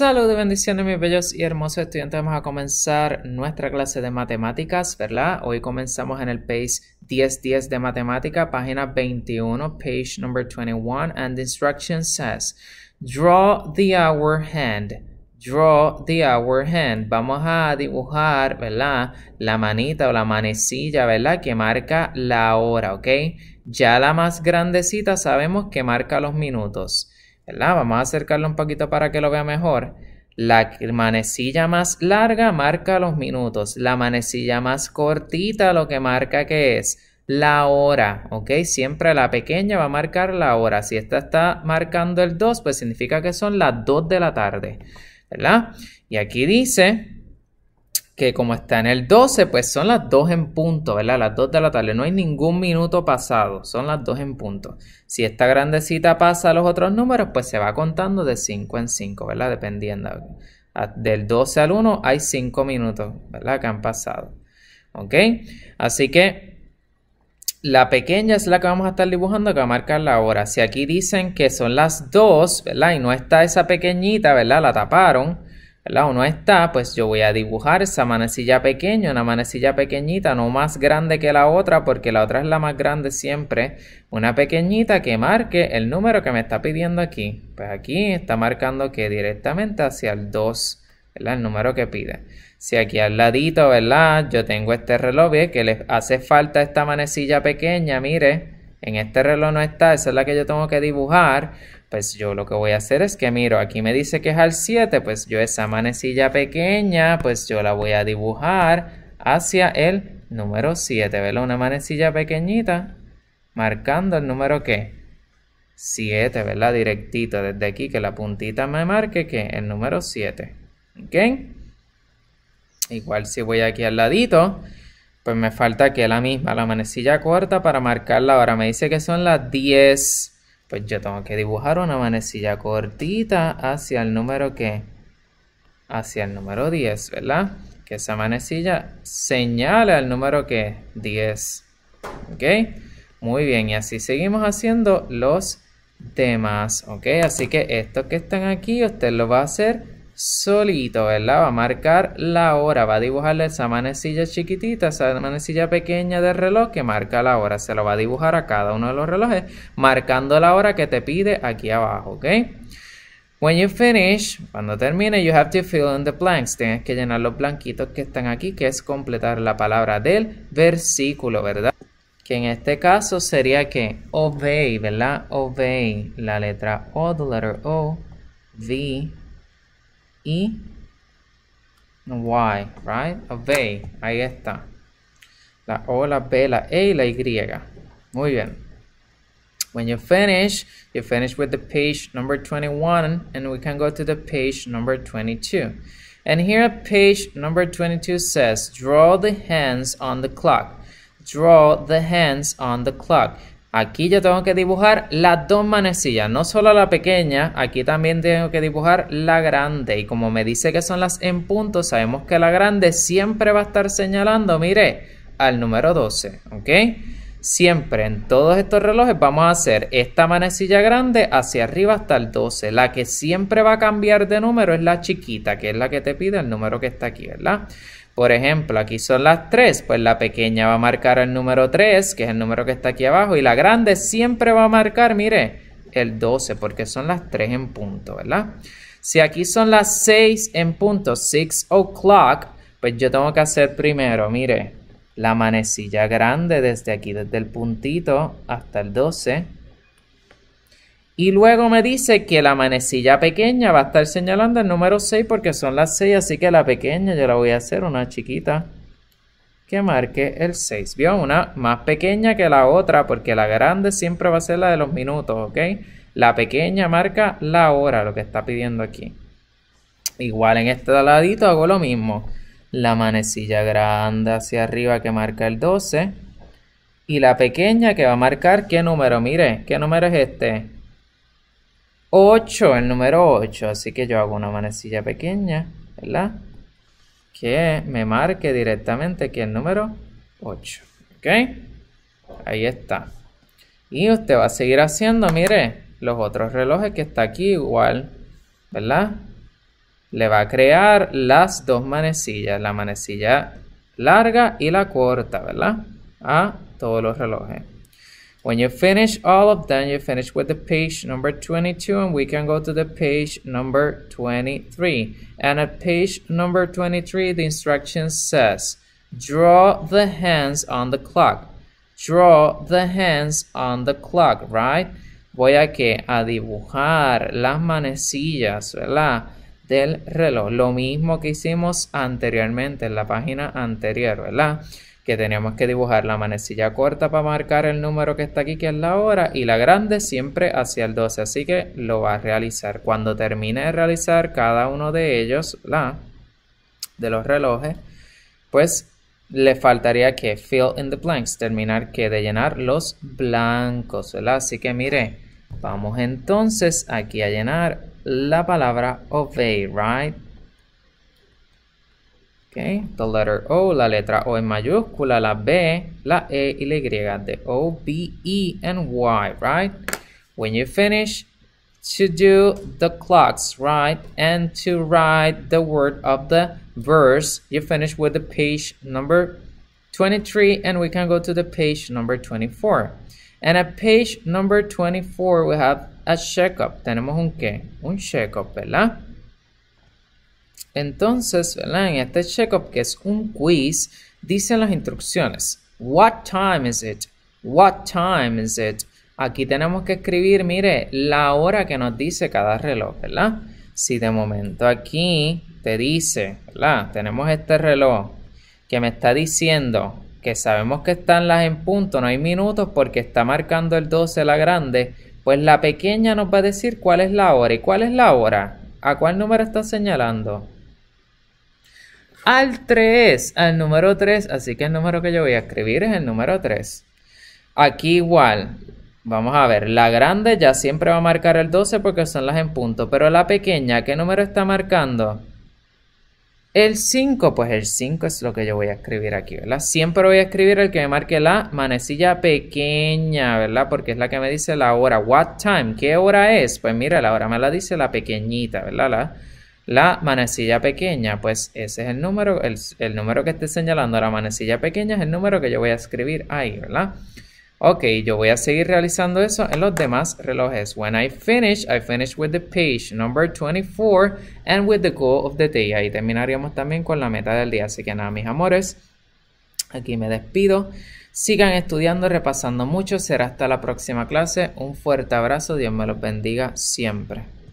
y bendiciones mis bellos y hermosos estudiantes. Vamos a comenzar nuestra clase de matemáticas, ¿verdad? Hoy comenzamos en el page 1010 de matemática, página 21, page number 21, and the instruction says, draw the hour hand. Draw the hour hand. Vamos a dibujar, ¿verdad? La manita o la manecilla, ¿verdad? Que marca la hora, ¿ok? Ya la más grandecita sabemos que marca los minutos. ¿verdad? Vamos a acercarlo un poquito para que lo vea mejor. La manecilla más larga marca los minutos, la manecilla más cortita lo que marca que es la hora, ¿ok? Siempre la pequeña va a marcar la hora. Si esta está marcando el 2, pues significa que son las 2 de la tarde, ¿verdad? Y aquí dice que como está en el 12, pues son las 2 en punto, ¿verdad? Las 2 de la tarde, no hay ningún minuto pasado, son las 2 en punto. Si esta grandecita pasa a los otros números, pues se va contando de 5 en 5, ¿verdad? Dependiendo. Del 12 al 1 hay 5 minutos, ¿verdad? Que han pasado. ¿Ok? Así que la pequeña es la que vamos a estar dibujando que va a marcar la hora. Si aquí dicen que son las 2, ¿verdad? Y no está esa pequeñita, ¿verdad? La taparon ¿verdad? está, pues yo voy a dibujar esa manecilla pequeña, una manecilla pequeñita, no más grande que la otra, porque la otra es la más grande siempre. Una pequeñita que marque el número que me está pidiendo aquí. Pues aquí está marcando que directamente hacia el 2. ¿verdad? El número que pide. Si aquí al ladito, ¿verdad? Yo tengo este reloj, que le hace falta esta manecilla pequeña, mire, en este reloj no está, esa es la que yo tengo que dibujar, pues yo lo que voy a hacer es que miro, aquí me dice que es al 7, pues yo esa manecilla pequeña, pues yo la voy a dibujar hacia el número 7, ¿verdad? Una manecilla pequeñita, marcando el número que 7, ¿verdad? Directito desde aquí, que la puntita me marque que el número 7, ¿ok? Igual si voy aquí al ladito pues me falta que la misma, la manecilla corta para marcarla. Ahora me dice que son las 10. Pues yo tengo que dibujar una manecilla cortita hacia el número que... Hacia el número 10, ¿verdad? Que esa manecilla señale al número que 10. ¿Ok? Muy bien, y así seguimos haciendo los demás. ¿Ok? Así que estos que están aquí, usted lo va a hacer solito, ¿verdad? Va a marcar la hora, va a dibujarle esa manecilla chiquitita, esa manecilla pequeña del reloj que marca la hora. Se lo va a dibujar a cada uno de los relojes, marcando la hora que te pide aquí abajo, ¿ok? When you finish, cuando termine, you have to fill in the blanks. Tienes que llenar los blanquitos que están aquí, que es completar la palabra del versículo, ¿verdad? Que en este caso sería que obey, ¿verdad? Obey, la letra O, the letter O, V, and y, right? Obey, ahí está. La O, la B, la E y la Y. Muy bien. When you finish, you finish with the page number 21 and we can go to the page number 22. And here page number 22 says, draw the hands on the clock. Draw the hands on the clock. Aquí yo tengo que dibujar las dos manecillas, no solo la pequeña, aquí también tengo que dibujar la grande. Y como me dice que son las en punto, sabemos que la grande siempre va a estar señalando, mire, al número 12, ¿ok? Siempre en todos estos relojes vamos a hacer esta manecilla grande hacia arriba hasta el 12. La que siempre va a cambiar de número es la chiquita, que es la que te pide el número que está aquí, ¿verdad? Por ejemplo, aquí son las 3, pues la pequeña va a marcar el número 3, que es el número que está aquí abajo, y la grande siempre va a marcar, mire, el 12, porque son las 3 en punto, ¿verdad? Si aquí son las 6 en punto, 6 o'clock, pues yo tengo que hacer primero, mire, la manecilla grande desde aquí, desde el puntito hasta el 12, y luego me dice que la manecilla pequeña va a estar señalando el número 6 porque son las 6, así que la pequeña yo la voy a hacer una chiquita que marque el 6. ¿Vio? Una más pequeña que la otra porque la grande siempre va a ser la de los minutos, ¿ok? La pequeña marca la hora, lo que está pidiendo aquí. Igual en este ladito hago lo mismo. La manecilla grande hacia arriba que marca el 12. Y la pequeña que va a marcar qué número. Mire, ¿qué número es este? 8, el número 8. Así que yo hago una manecilla pequeña, ¿verdad? Que me marque directamente aquí el número 8. ¿Ok? Ahí está. Y usted va a seguir haciendo, mire, los otros relojes que está aquí igual, ¿verdad? Le va a crear las dos manecillas, la manecilla larga y la corta, ¿verdad? A todos los relojes. When you finish all of them, you finish with the page number 22 and we can go to the page number 23. And at page number 23, the instruction says, draw the hands on the clock. Draw the hands on the clock, right? Voy a que a dibujar las manecillas, ¿verdad? Del reloj. Lo mismo que hicimos anteriormente en la página anterior, ¿verdad? que teníamos que dibujar la manecilla corta para marcar el número que está aquí, que es la hora, y la grande siempre hacia el 12, así que lo va a realizar. Cuando termine de realizar cada uno de ellos, la de los relojes, pues le faltaría que fill in the blanks, terminar que de llenar los blancos, ¿verdad? Así que mire, vamos entonces aquí a llenar la palabra obey, right? Okay, the letter O, la letra O en mayúscula, la B, la E y la Y, the O, B, E, and Y, right? When you finish, to do the clocks, right? And to write the word of the verse, you finish with the page number 23 and we can go to the page number 24. And at page number 24, we have a checkup. Tenemos un qué? Un checkup, ¿verdad? Entonces, ¿verdad? en este checkup, que es un quiz, dicen las instrucciones. What time is it? What time is it? Aquí tenemos que escribir, mire, la hora que nos dice cada reloj, ¿verdad? Si de momento aquí te dice, ¿verdad? Tenemos este reloj que me está diciendo que sabemos que están las en punto, no hay minutos porque está marcando el 12 la grande, pues la pequeña nos va a decir cuál es la hora. ¿Y cuál es la hora? ¿A cuál número está señalando? al 3, al número 3, así que el número que yo voy a escribir es el número 3. Aquí igual, vamos a ver, la grande ya siempre va a marcar el 12 porque son las en punto, pero la pequeña, ¿qué número está marcando? El 5, pues el 5 es lo que yo voy a escribir aquí, ¿verdad? Siempre voy a escribir el que me marque la manecilla pequeña, ¿verdad? Porque es la que me dice la hora. What time? ¿Qué hora es? Pues mira, la hora me la dice la pequeñita, ¿verdad? La, la manecilla pequeña, pues ese es el número, el, número que esté señalando la manecilla pequeña es el número que yo voy a escribir ahí, ¿verdad? Ok, yo voy a seguir realizando eso en los demás relojes. When I finish, I finish with the page number 24 and with the goal of the day. Ahí terminaríamos también con la meta del día. Así que nada, mis amores, aquí me despido. Sigan estudiando, repasando mucho. Será hasta la próxima clase. Un fuerte abrazo. Dios me los bendiga siempre.